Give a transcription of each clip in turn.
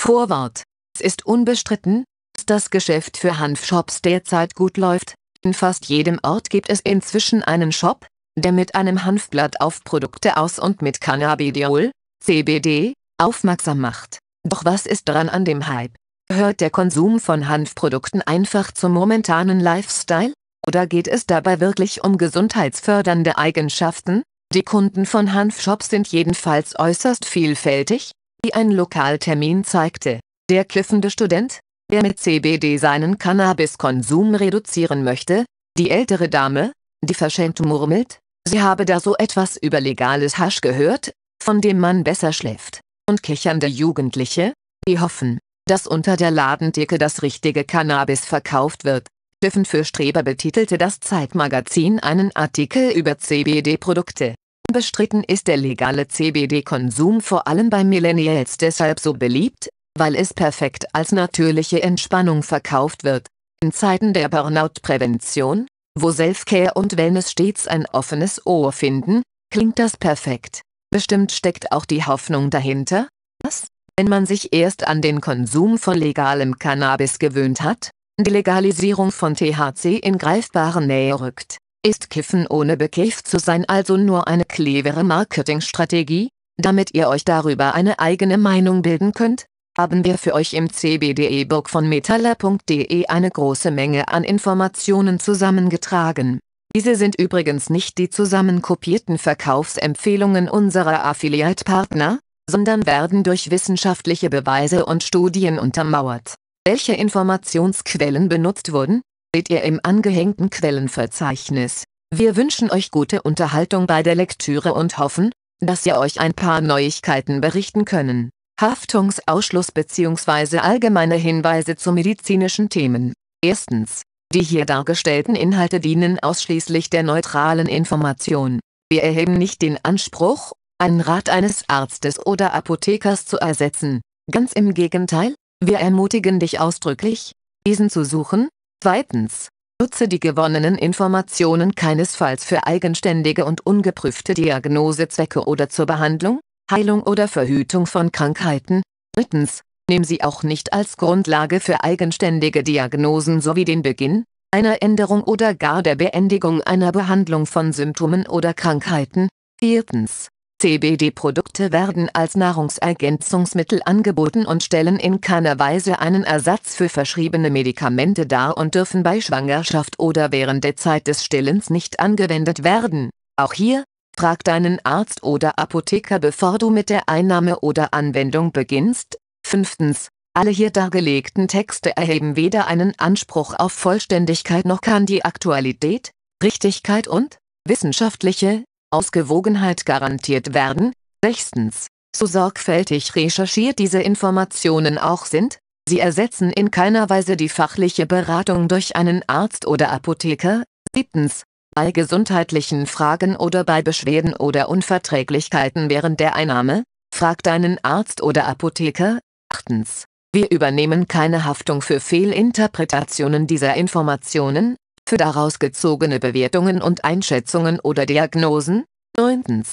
Vorwort. Es ist unbestritten, dass das Geschäft für Hanfshops derzeit gut läuft. In fast jedem Ort gibt es inzwischen einen Shop, der mit einem Hanfblatt auf Produkte aus und mit Cannabidiol, CBD, aufmerksam macht. Doch was ist dran an dem Hype? Hört der Konsum von Hanfprodukten einfach zum momentanen Lifestyle? Oder geht es dabei wirklich um gesundheitsfördernde Eigenschaften? Die Kunden von Hanfshops sind jedenfalls äußerst vielfältig, wie ein Lokaltermin zeigte. Der kiffende Student, der mit CBD seinen Cannabiskonsum reduzieren möchte, die ältere Dame, die verschämt murmelt, sie habe da so etwas über legales Hasch gehört, von dem man besser schläft, und kichernde Jugendliche, die hoffen, dass unter der Ladendecke das richtige Cannabis verkauft wird. Schiffen für Streber betitelte das Zeitmagazin einen Artikel über CBD-Produkte. Unbestritten ist der legale CBD-Konsum vor allem bei Millennials deshalb so beliebt, weil es perfekt als natürliche Entspannung verkauft wird. In Zeiten der Burnout-Prävention, wo Selfcare und Wellness stets ein offenes Ohr finden, klingt das perfekt. Bestimmt steckt auch die Hoffnung dahinter, dass, wenn man sich erst an den Konsum von legalem Cannabis gewöhnt hat, die Legalisierung von THC in greifbare Nähe rückt. Ist Kiffen ohne bekifft zu sein also nur eine clevere Marketingstrategie? Damit ihr euch darüber eine eigene Meinung bilden könnt, haben wir für euch im CBDE-Book von metaller.de eine große Menge an Informationen zusammengetragen. Diese sind übrigens nicht die zusammenkopierten Verkaufsempfehlungen unserer Affiliate-Partner, sondern werden durch wissenschaftliche Beweise und Studien untermauert. Welche Informationsquellen benutzt wurden, seht ihr im angehängten Quellenverzeichnis. Wir wünschen euch gute Unterhaltung bei der Lektüre und hoffen, dass wir euch ein paar Neuigkeiten berichten können. Haftungsausschluss bzw. allgemeine Hinweise zu medizinischen Themen. Erstens. Die hier dargestellten Inhalte dienen ausschließlich der neutralen Information. Wir erheben nicht den Anspruch, einen Rat eines Arztes oder Apothekers zu ersetzen. Ganz im Gegenteil, wir ermutigen dich ausdrücklich, diesen zu suchen, Zweitens, nutze die gewonnenen Informationen keinesfalls für eigenständige und ungeprüfte Diagnosezwecke oder zur Behandlung, Heilung oder Verhütung von Krankheiten. Drittens, nimm sie auch nicht als Grundlage für eigenständige Diagnosen sowie den Beginn, einer Änderung oder gar der Beendigung einer Behandlung von Symptomen oder Krankheiten. Viertens, CBD-Produkte werden als Nahrungsergänzungsmittel angeboten und stellen in keiner Weise einen Ersatz für verschriebene Medikamente dar und dürfen bei Schwangerschaft oder während der Zeit des Stillens nicht angewendet werden. Auch hier, frag deinen Arzt oder Apotheker, bevor du mit der Einnahme oder Anwendung beginnst. 5. Alle hier dargelegten Texte erheben weder einen Anspruch auf Vollständigkeit noch kann die Aktualität, Richtigkeit und wissenschaftliche Ausgewogenheit garantiert werden. Sechstens, so sorgfältig recherchiert diese Informationen auch sind, sie ersetzen in keiner Weise die fachliche Beratung durch einen Arzt oder Apotheker. Siebtens, bei gesundheitlichen Fragen oder bei Beschwerden oder Unverträglichkeiten während der Einnahme, fragt einen Arzt oder Apotheker. Achtens. Wir übernehmen keine Haftung für Fehlinterpretationen dieser Informationen für daraus gezogene Bewertungen und Einschätzungen oder Diagnosen. 9.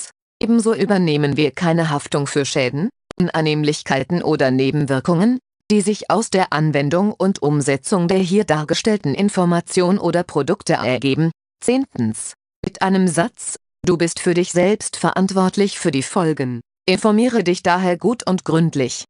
Ebenso übernehmen wir keine Haftung für Schäden, Unannehmlichkeiten oder Nebenwirkungen, die sich aus der Anwendung und Umsetzung der hier dargestellten Information oder Produkte ergeben. 10. Mit einem Satz, du bist für dich selbst verantwortlich für die Folgen. Informiere dich daher gut und gründlich.